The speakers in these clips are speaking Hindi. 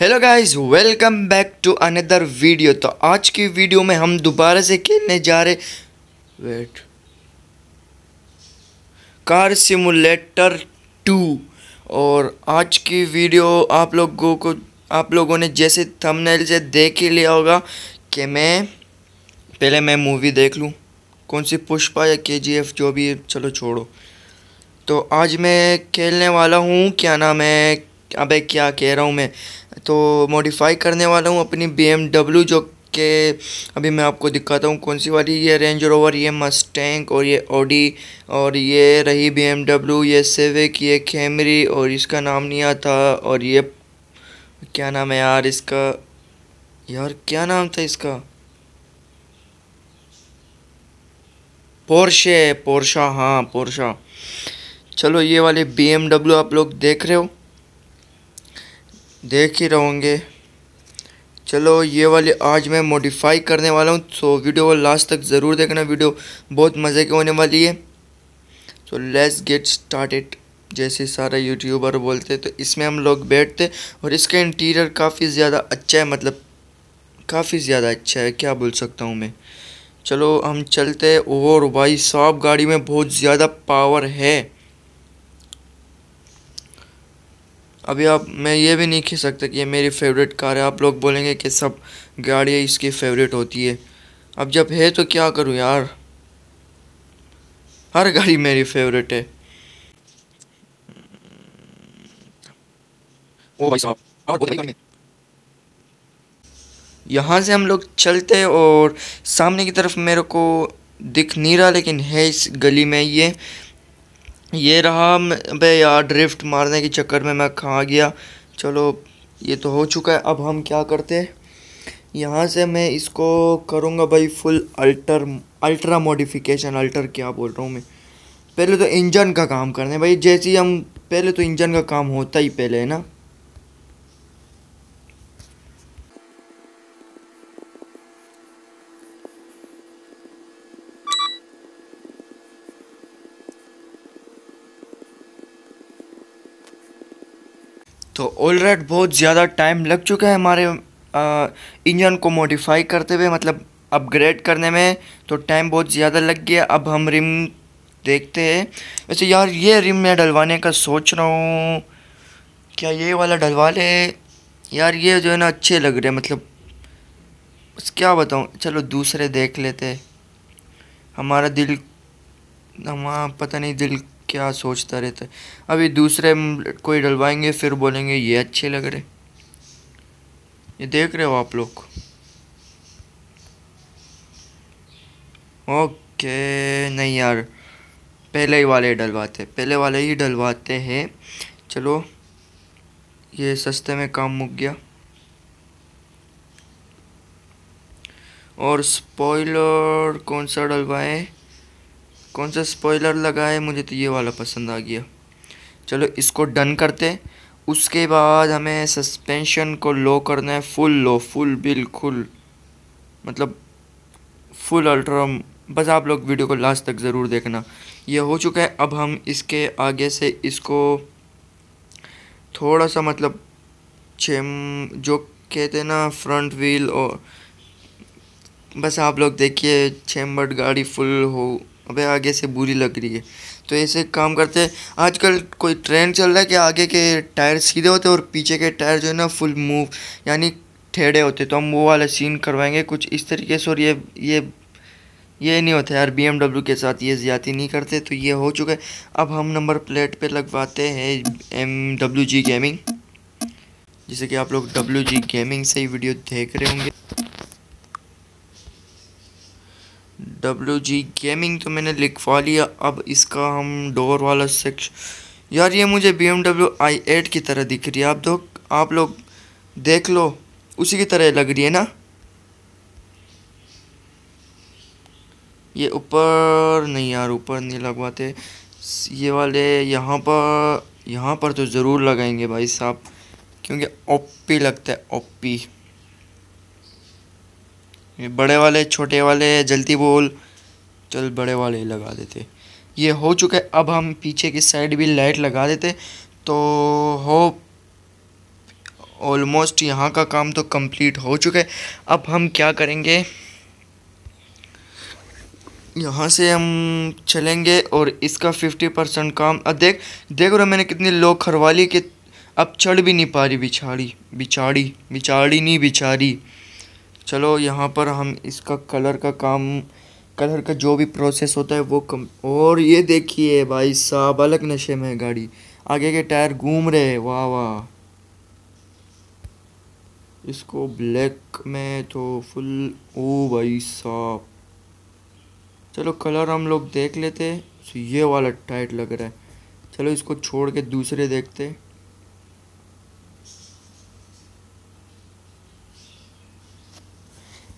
hello guys welcome back to another video तो आज की वीडियो में हम दोबारा से खेलने जा रहे वेट कार सिमुलेटर टू और आज की वीडियो आप लोगों को आप लोगों ने जैसे थंबनेल से देख ही लिया होगा कि मैं पहले मैं मूवी देख लूँ कौन सी पुष्पा या के जी एफ जो भी चलो छोड़ो तो आज मैं खेलने वाला हूँ क्या नाम है अबे क्या कह रहा हूँ मैं तो मॉडिफाई करने वाला हूँ अपनी बी जो के अभी मैं आपको दिखाता हूँ कौन सी वाली ये रेंज रोवर ये मस्टैंक और ये ओडी और ये रही बी ये सेविक ये कैमरी और इसका नाम नहीं आता और ये क्या नाम है यार इसका यार क्या नाम था इसका पोर्शे पोर्शा हाँ पोर्शा चलो ये वाले बी आप लोग देख रहे हो देख ही रहोगे चलो ये वाले आज मैं मॉडिफाई करने वाला हूँ सो वीडियो को लास्ट तक ज़रूर देखना वीडियो बहुत मज़े की होने वाली है सो लेट्स गेट स्टार्टेड जैसे सारा यूट्यूबर बोलते तो इसमें हम लोग बैठते और इसका इंटीरियर काफ़ी ज़्यादा अच्छा है मतलब काफ़ी ज़्यादा अच्छा है क्या बोल सकता हूँ मैं चलो हम चलते और भाई साहब गाड़ी में बहुत ज़्यादा पावर है अभी आप मैं ये भी नहीं खींच सकता कि ये मेरी फेवरेट कार है आप लोग बोलेंगे कि सब गाड़ियाँ इसकी फेवरेट होती है अब जब है तो क्या करूँ यार हर गाड़ी मेरी फेवरेट है ओ भाई साहब यहाँ से हम लोग चलते और सामने की तरफ मेरे को दिख नहीं रहा लेकिन है इस गली में ये ये रहा बे यार ड्रिफ्ट मारने के चक्कर में मैं खा गया चलो ये तो हो चुका है अब हम क्या करते हैं यहाँ से मैं इसको करूँगा भाई full alter ultra modification alter क्या बोल रहा हूँ मैं पहले तो इंजन का काम करना है भाई जैसे ही हम पहले तो इंजन का काम होता ही पहले है ना तो ऑल बहुत ज़्यादा टाइम लग चुका है हमारे इंजन को मॉडिफाई करते हुए मतलब अपग्रेड करने में तो टाइम बहुत ज़्यादा लग गया अब हम रिम देखते हैं वैसे यार ये रिम मैं डलवाने का सोच रहा हूँ क्या ये वाला डलवा ले यार ये जो है ना अच्छे लग रहे हैं मतलब क्या बताऊँ चलो दूसरे देख लेते हमारा दिल हम पता नहीं दिल क्या सोचता रहता है अभी दूसरे कोई डलवाएंगे फिर बोलेंगे ये अच्छे लग रहे ये देख रहे हो आप लोग ओके नहीं यार पहले ही वाले डलवाते पहले वाले ही डलवाते हैं चलो ये सस्ते में काम मुक गया और स्पॉइलर कौन सा डलवाएं कौन सा स्पॉइलर लगा है मुझे तो ये वाला पसंद आ गया चलो इसको डन करते उसके बाद हमें सस्पेंशन को लो करना है फुल लो फुल बिल्कुल मतलब फुल अल्ट्रा बस आप लोग वीडियो को लास्ट तक ज़रूर देखना ये हो चुका है अब हम इसके आगे से इसको थोड़ा सा मतलब छः जो कहते हैं ना फ्रंट व्हील और बस आप लोग देखिए छेम्बर्ड गाड़ी फुल हो अबे आगे से बुरी लग रही है तो ऐसे काम करते हैं आजकल कोई ट्रेंड चल रहा है कि आगे के टायर सीधे होते हैं और पीछे के टायर जो है ना फुल मूव यानी ठेड़े होते तो हम वो वाला सीन करवाएंगे कुछ इस तरीके से और ये ये ये नहीं होता यार बी के साथ ये ज़्यादा नहीं करते तो ये हो चुका है अब हम नंबर प्लेट पर लगवाते हैं एम डब्ल्यू जी गेमिंग जैसे कि आप लोग डब्ल्यू जी गेमिंग से ही वीडियो देख रहे होंगे डब्ल्यू जी गेमिंग तो मैंने लिखवा लिया अब इसका हम डोर वाला सेक्श यार ये मुझे B M W I eight की तरह दिख रही है आप दो आप लोग देख लो उसी की तरह लग रही है ना ये ऊपर नहीं यार ऊपर नहीं लगवाते ये वाले यहाँ पर यहाँ पर तो ज़रूर लगाएंगे भाई साहब क्योंकि ओपी लगता है ओपी ये बड़े वाले छोटे वाले जल्दी बोल चल बड़े वाले लगा देते ये हो चुका है अब हम पीछे की साइड भी लाइट लगा देते तो होप ऑलमोस्ट यहाँ का काम तो कंप्लीट हो चुका है अब हम क्या करेंगे यहाँ से हम चलेंगे और इसका फिफ्टी परसेंट काम अब देख देख रहे मैंने कितनी लो खरवाली कि अब चढ़ भी नहीं पा रही बिछाड़ी बिछाड़ी बिछाड़ी नहीं बिछारी चलो यहाँ पर हम इसका कलर का काम कलर का जो भी प्रोसेस होता है वो कम और ये देखिए भाई साहब अलग नशे में है गाड़ी आगे के टायर घूम रहे हैं वाह वाह इसको ब्लैक में तो फुल ओ भाई साहब चलो कलर हम लोग देख लेते तो ये वाला टाइट लग रहा है चलो इसको छोड़ के दूसरे देखते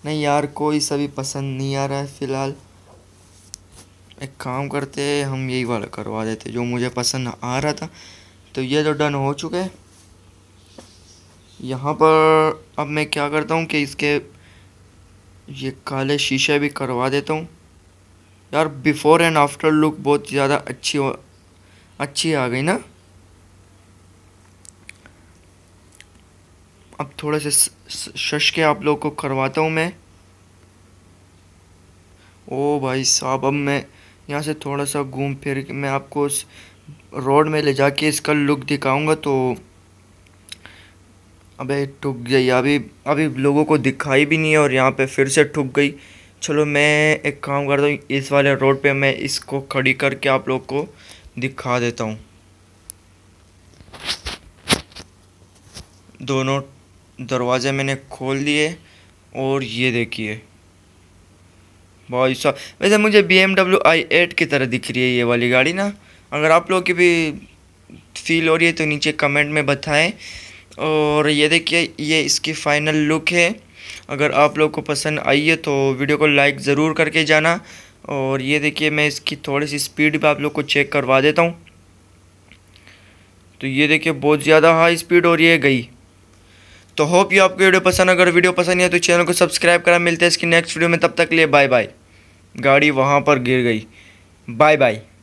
नहीं यार कोई सभी पसंद नहीं आ रहा है फ़िलहाल एक काम करते हैं हम यही वाला करवा देते जो मुझे पसंद आ रहा था तो ये तो डन हो चुके हैं यहाँ पर अब मैं क्या करता हूँ कि इसके ये काले शीशे भी करवा देता हूँ यार बिफ़ोर एंड आफ्टर लुक बहुत ज़्यादा अच्छी अच्छी आ गई ना अब थोड़ा से शश के आप लोग को करवाता हूँ मैं ओ भाई साहब अब मैं यहाँ से थोड़ा सा घूम फिर के मैं आपको उस रोड में ले जाके इसका लुक दिखाऊंगा तो अबे ठुक गई अभी अभी लोगों को दिखाई भी नहीं है और यहाँ पे फिर से ठुक गई चलो मैं एक काम करता हूँ इस वाले रोड पे मैं इसको खड़ी करके आप लोग को दिखा देता हूँ दोनों दरवाज़े मैंने खोल दिए और ये देखिए भाई साहब वैसे मुझे B M W I eight की तरह दिख रही है ये वाली गाड़ी ना अगर आप लोगों की भी फील हो रही है तो नीचे कमेंट में बताएं और ये देखिए ये इसकी फ़ाइनल लुक है अगर आप लोग को पसंद आई है तो वीडियो को लाइक ज़रूर करके जाना और ये देखिए मैं इसकी थोड़ी सी स्पीड भी आप लोग को चेक करवा देता हूँ तो ये देखिए बहुत ज़्यादा हाई स्पीड हो रही है गई तो होप यू आपको वीडियो पसंद अगर वीडियो पसंद है तो चैनल को सब्सक्राइब करा मिलते हैं इसकी नेक्स्ट वीडियो में तब तक लिए बाय बाय गाड़ी वहाँ पर गिर गई बाय बाय